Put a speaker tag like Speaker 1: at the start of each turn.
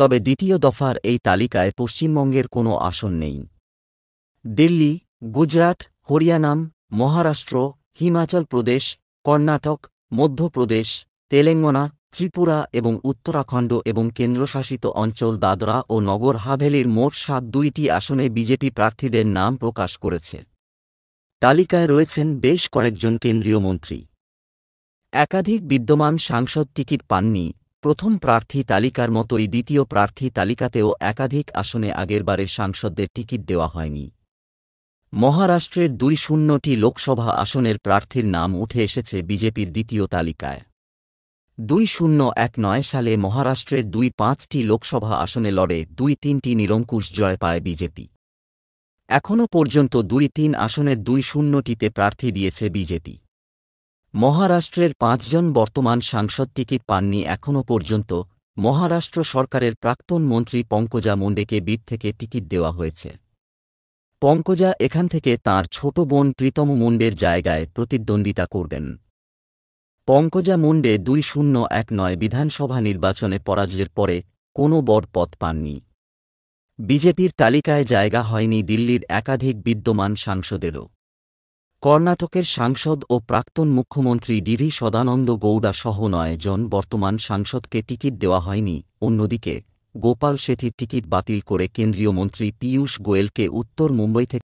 Speaker 1: তবে দ্বিতীয় দফার এই তালিকায় পশ্চিমবঙ্গের কোনো আসন নেই দিল্লি গুজরাট হরিয়ানাম মহারাষ্ট্র হিমাচল প্রদেশ কর্ণাটক মধ্যপ্রদেশ তেলেঙ্গানা ত্রিপুরা এবং উত্তরাখণ্ড এবং কেন্দ্রশাসিত অঞ্চল দাদরা ও নগর হাভেলির মোট সাত দুইটি আসনে বিজেপি প্রার্থীদের নাম প্রকাশ করেছে তালিকায় রয়েছেন বেশ কয়েকজন কেন্দ্রীয় মন্ত্রী একাধিক বিদ্যমান সাংসদ টিকিট পাননি প্রথম প্রার্থী তালিকার মতোই দ্বিতীয় প্রার্থী তালিকাতেও একাধিক আসনে আগেরবারের সাংসদদের টিকিট দেওয়া হয়নি মহারাষ্ট্রের দুই শূন্যটি লোকসভা আসনের প্রার্থীর নাম উঠে এসেছে বিজেপির দ্বিতীয় তালিকায় দুই শূন্য এক নয় সালে মহারাষ্ট্রের দুই পাঁচটি লোকসভা আসনে লড়ে দুই তিনটি নিরঙ্কুশ জয় পায় বিজেপি এখনও পর্যন্ত দুই তিন আসনের দুই শূন্যটিতে প্রার্থী দিয়েছে বিজেপি মহারাষ্ট্রের পাঁচজন বর্তমান সাংসদ টিকিট পাননি এখনও পর্যন্ত মহারাষ্ট্র সরকারের প্রাক্তন মন্ত্রী পঙ্কজা মুন্ডেকে বিদ থেকে টিকিট দেওয়া হয়েছে পঙ্কজা এখান থেকে তার ছোট বোন প্রীতম মুন্ডের জায়গায় প্রতিদ্বন্দ্বিতা করবেন পঙ্কজা মুন্ডে দুই শূন্য এক নয় বিধানসভা নির্বাচনে পরাজয়ের পরে কোনো বড় পদ পাননি বিজেপির তালিকায় জায়গা হয়নি দিল্লির একাধিক বিদ্যমান সাংসদেরও কর্ণাটকের সাংসদ ও প্রাক্তন মুখ্যমন্ত্রী ডিভি সদানন্দ গৌড়া সহ নয় জন বর্তমান সাংসদকে টিকিট দেওয়া হয়নি অন্যদিকে গোপাল শেঠির টিকিট বাতিল করে কেন্দ্রীয় মন্ত্রী পীয়ূষ গোয়েলকে উত্তর মুম্বই থেকে